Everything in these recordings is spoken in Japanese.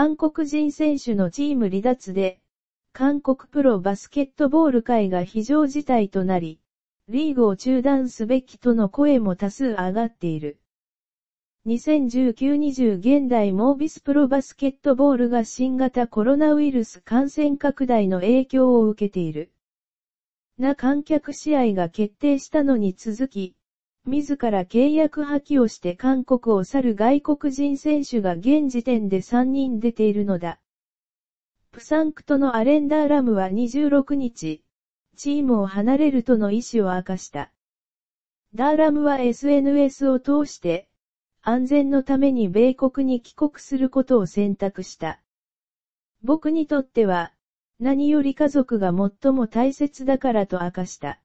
韓国人選手のチーム離脱で、韓国プロバスケットボール界が非常事態となり、リーグを中断すべきとの声も多数上がっている。2019-20現代モービスプロバスケットボールが新型コロナウイルス感染拡大の影響を受けている。な観客試合が決定したのに続き、自ら契約破棄をして韓国を去る外国人選手が現時点で3人出ているのだ。プサンクトのアレンダーラムは26日、チームを離れるとの意思を明かした。ダーラムは SNS を通して、安全のために米国に帰国することを選択した。僕にとっては、何より家族が最も大切だからと明かした。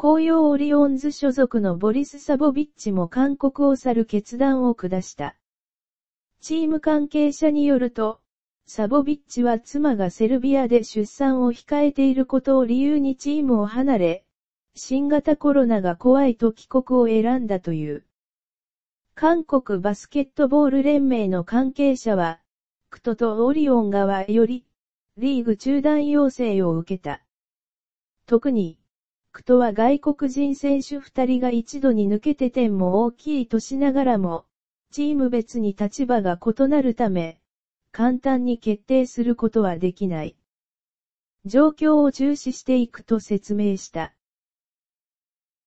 紅葉オリオンズ所属のボリス・サボビッチも韓国を去る決断を下した。チーム関係者によると、サボビッチは妻がセルビアで出産を控えていることを理由にチームを離れ、新型コロナが怖いと帰国を選んだという。韓国バスケットボール連盟の関係者は、クトとオリオン側より、リーグ中断要請を受けた。特に、クトは外国人選手二人が一度に抜けて点も大きいとしながらも、チーム別に立場が異なるため、簡単に決定することはできない。状況を重視していくと説明した。